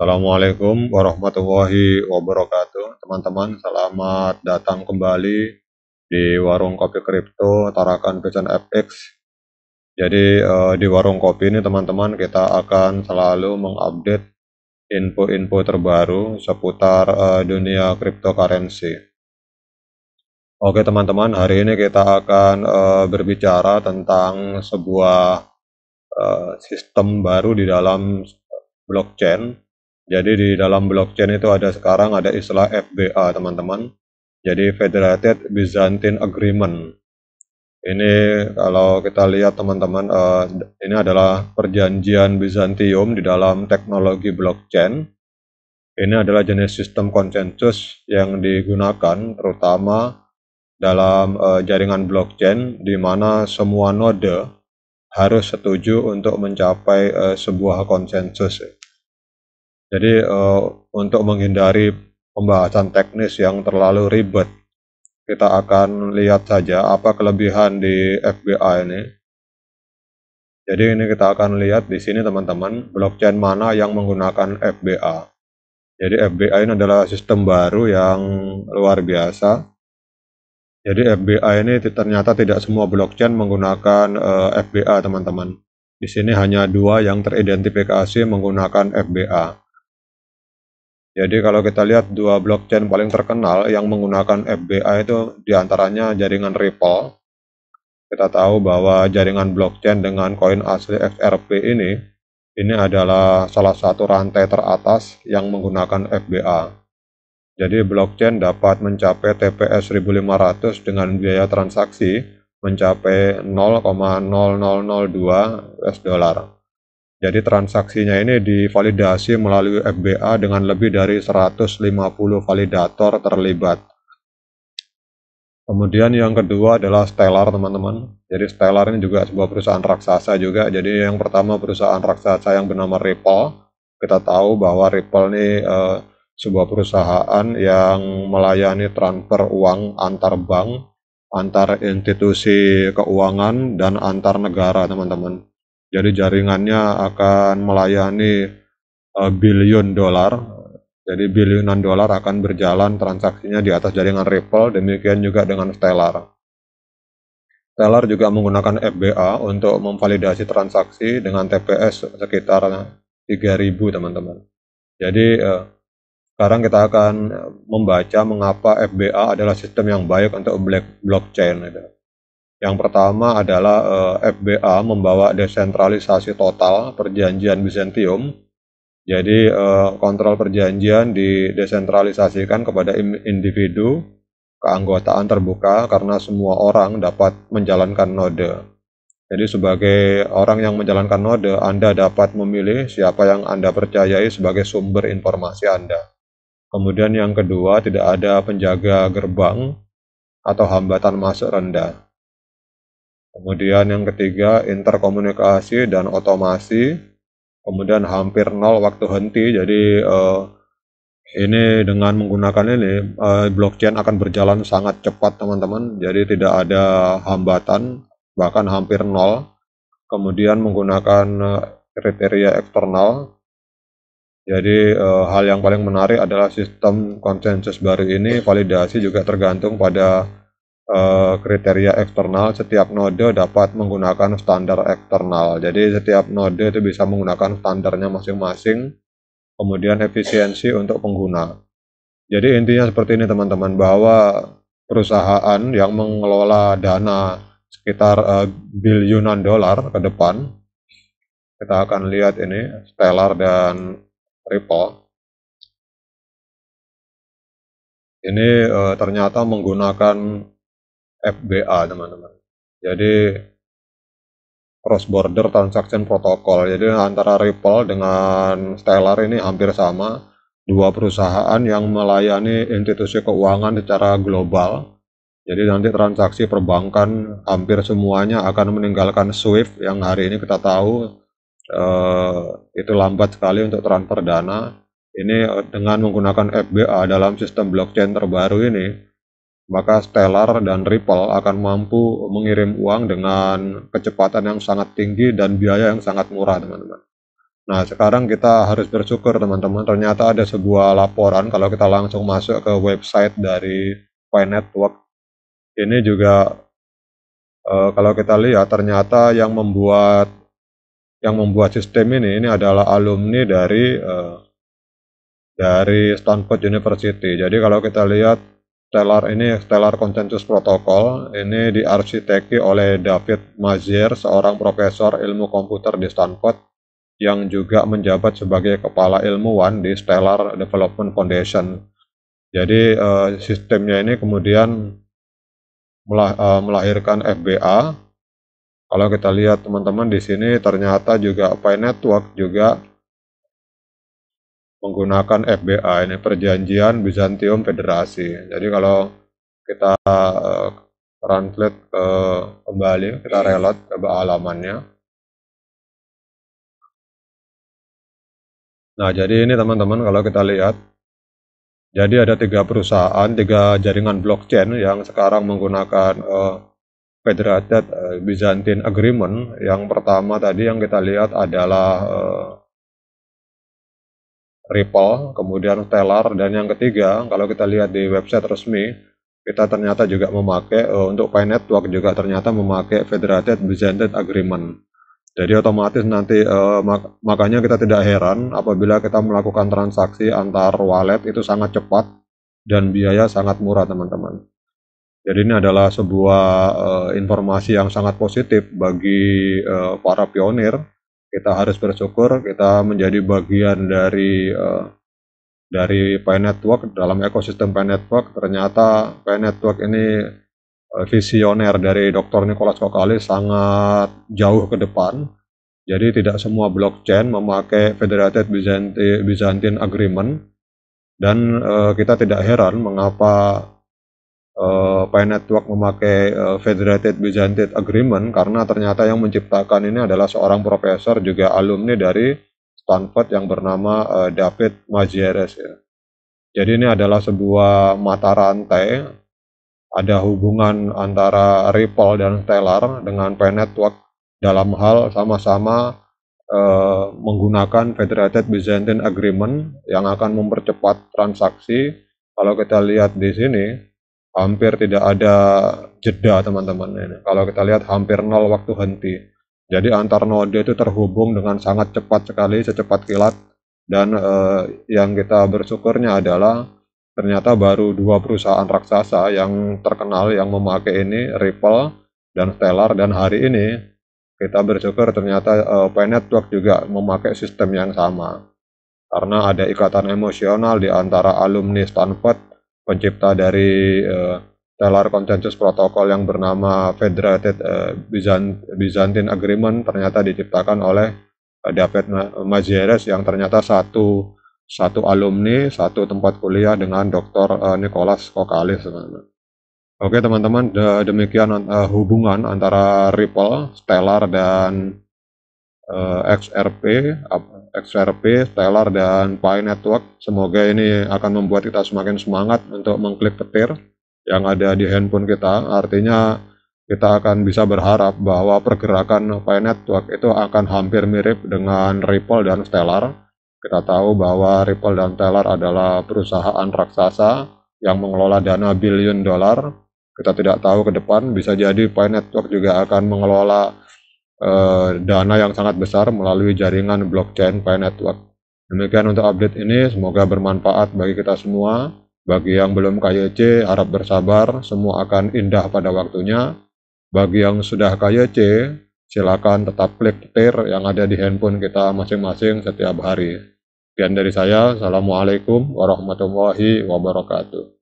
Assalamualaikum warahmatullahi wabarakatuh. Teman-teman, selamat datang kembali di Warung Kopi Kripto Tarakan Vision FX. Jadi eh, di Warung Kopi ini teman-teman kita akan selalu mengupdate info-info terbaru seputar eh, dunia cryptocurrency. Oke teman-teman, hari ini kita akan eh, berbicara tentang sebuah eh, sistem baru di dalam blockchain jadi di dalam blockchain itu ada sekarang ada istilah FBA teman-teman. Jadi Federated Byzantine Agreement. Ini kalau kita lihat teman-teman uh, ini adalah perjanjian Bizantium di dalam teknologi blockchain. Ini adalah jenis sistem konsensus yang digunakan terutama dalam uh, jaringan blockchain di mana semua node harus setuju untuk mencapai uh, sebuah konsensus jadi uh, untuk menghindari pembahasan teknis yang terlalu ribet, kita akan lihat saja apa kelebihan di FBA ini. Jadi ini kita akan lihat di sini teman-teman, blockchain mana yang menggunakan FBA. Jadi FBA ini adalah sistem baru yang luar biasa. Jadi FBA ini ternyata tidak semua blockchain menggunakan uh, eh, FBA teman-teman. Di sini hanya dua yang teridentifikasi menggunakan FBA jadi kalau kita lihat dua blockchain paling terkenal yang menggunakan FBA itu diantaranya jaringan Ripple. Kita tahu bahwa jaringan blockchain dengan koin asli XRP ini, ini adalah salah satu rantai teratas yang menggunakan FBA. Jadi blockchain dapat mencapai TPS 1500 dengan biaya transaksi mencapai 0,0002 US dollar. Jadi transaksinya ini divalidasi melalui FBA dengan lebih dari 150 validator terlibat. Kemudian yang kedua adalah Stellar teman-teman. Jadi Stellar ini juga sebuah perusahaan raksasa juga. Jadi yang pertama perusahaan raksasa yang bernama Ripple. Kita tahu bahwa Ripple ini eh, sebuah perusahaan yang melayani transfer uang antar bank, antar institusi keuangan, dan antar negara teman-teman. Jadi jaringannya akan melayani uh, billion dolar. Jadi billionan dolar akan berjalan transaksinya di atas jaringan Ripple, demikian juga dengan Stellar. Stellar juga menggunakan FBA untuk memvalidasi transaksi dengan TPS sekitar 3000 teman-teman. Jadi uh, sekarang kita akan eh, membaca mengapa FBA adalah sistem yang baik untuk black blockchain. Gitu. Yang pertama adalah eh, FBA membawa desentralisasi total perjanjian Bizantium. Jadi eh, kontrol perjanjian didesentralisasikan kepada individu, keanggotaan terbuka karena semua orang dapat menjalankan node. Jadi sebagai orang yang menjalankan node, Anda dapat memilih siapa yang Anda percayai sebagai sumber informasi Anda. Kemudian yang kedua, tidak ada penjaga gerbang atau hambatan masuk rendah. Kemudian yang ketiga, interkomunikasi dan otomasi. Kemudian hampir nol waktu henti. Jadi uh, ini dengan menggunakan ini uh, blockchain akan berjalan sangat cepat teman-teman. Jadi tidak ada hambatan, bahkan hampir nol. Kemudian menggunakan eh, kriteria eksternal. Jadi uh, hal yang paling menarik adalah sistem konsensus baru ini validasi juga tergantung pada Eh, kriteria eksternal setiap node dapat menggunakan standar eksternal jadi setiap node itu bisa menggunakan standarnya masing-masing kemudian efisiensi untuk pengguna jadi intinya seperti ini teman-teman bahwa perusahaan yang mengelola dana sekitar uh, dolar ke depan kita akan lihat ini Stellar dan Ripple ini uh, ternyata menggunakan FBA teman-teman jadi cross border transaction protocol jadi antara Ripple dengan Stellar ini hampir sama dua perusahaan yang melayani institusi keuangan secara global jadi nanti transaksi perbankan hampir semuanya akan meninggalkan SWIFT yang hari ini kita tahu eh, itu lambat sekali untuk transfer dana ini eh, dengan menggunakan FBA dalam sistem blockchain terbaru ini maka Stellar dan Ripple akan mampu mengirim uang dengan kecepatan yang sangat tinggi dan biaya yang sangat murah, teman-teman. Nah, sekarang kita harus bersyukur, teman-teman. Ternyata ada sebuah laporan kalau kita langsung masuk ke website dari Pi Network. Ini juga eh, kalau kita lihat ternyata yang membuat yang membuat sistem ini ini adalah alumni dari eh, dari Stanford University. Jadi kalau kita lihat Stellar ini Stellar Consensus Protocol ini diarsiteki oleh David Mazier, seorang profesor ilmu komputer di Stanford yang juga menjabat sebagai kepala ilmuwan di Stellar Development Foundation. Jadi eh, sistemnya ini kemudian eh, melahirkan FBA. Kalau kita lihat teman-teman di sini ternyata juga Pi Network juga menggunakan FBA ini perjanjian Bizantium Federasi. Jadi kalau kita uh, translate ke kembali, kita relat ke alamannya. Nah, jadi ini teman-teman kalau kita lihat jadi ada tiga perusahaan, tiga jaringan blockchain yang sekarang menggunakan uh, Federated eh, Byzantine Agreement. Yang pertama tadi yang kita lihat adalah uh, Ripple, kemudian Stellar, dan yang ketiga, kalau kita lihat di website resmi, kita ternyata juga memakai, uh, untuk Pi Network juga ternyata memakai Federated Byzantine Agreement. Jadi otomatis nanti uh, mak makanya kita tidak heran apabila kita melakukan transaksi antar wallet itu sangat cepat dan biaya sangat murah teman-teman. Jadi ini adalah sebuah uh, informasi yang sangat positif bagi uh, para pionir kita harus bersyukur kita menjadi bagian dari uh, dari Pi Network dalam ekosistem Pay Network ternyata Pay Network ini uh, visioner dari Dr. Nicholas Kokali sangat jauh ke depan jadi tidak semua blockchain memakai Federated Byzantine, Agreement dan uh, kita tidak heran mengapa uh, eh, Pi Network memakai eh, Federated Byzantine Agreement karena ternyata yang menciptakan ini adalah seorang profesor juga alumni dari Stanford yang bernama eh, David Mazieres ya. Jadi ini adalah sebuah mata rantai ada hubungan antara Ripple dan Stellar dengan Pi Network dalam hal sama-sama uh, menggunakan Federated Byzantine Agreement yang akan mempercepat transaksi. Kalau kita lihat di sini, hampir tidak ada jeda teman-teman. ini. Kalau kita lihat hampir nol waktu henti. Jadi antar node itu terhubung dengan sangat cepat sekali, secepat kilat. Dan eh, yang kita bersyukurnya adalah ternyata baru dua perusahaan raksasa yang terkenal yang memakai ini, Ripple dan Stellar. Dan hari ini kita bersyukur ternyata eh, network juga memakai sistem yang sama. Karena ada ikatan emosional di antara alumni Stanford pencipta dari uh, eh, Stellar Consensus Protocol yang bernama Federated uh, eh, Byzant Byzantine Agreement ternyata diciptakan oleh uh, David Mazieres yang ternyata satu satu alumni, satu tempat kuliah dengan Dr. Uh, Nicholas Kokalis. Oke teman-teman, demikian uh, hubungan antara Ripple, Stellar, dan uh, XRP XRP, Stellar, dan Pi Network. Semoga ini akan membuat kita semakin semangat untuk mengklik petir yang ada di handphone kita. Artinya kita akan bisa berharap bahwa pergerakan Pi Network itu akan hampir mirip dengan Ripple dan Stellar. Kita tahu bahwa Ripple dan Stellar adalah perusahaan raksasa yang mengelola dana billion dolar. Kita tidak tahu ke depan bisa jadi Pi Network juga akan mengelola Eh, dana yang sangat besar melalui jaringan blockchain Pi Network. Demikian untuk update ini, semoga bermanfaat bagi kita semua. Bagi yang belum KYC, harap bersabar, semua akan indah pada waktunya. Bagi yang sudah KYC, silakan tetap klik petir yang ada di handphone kita masing-masing setiap hari. Sekian dari saya, Assalamualaikum warahmatullahi wabarakatuh.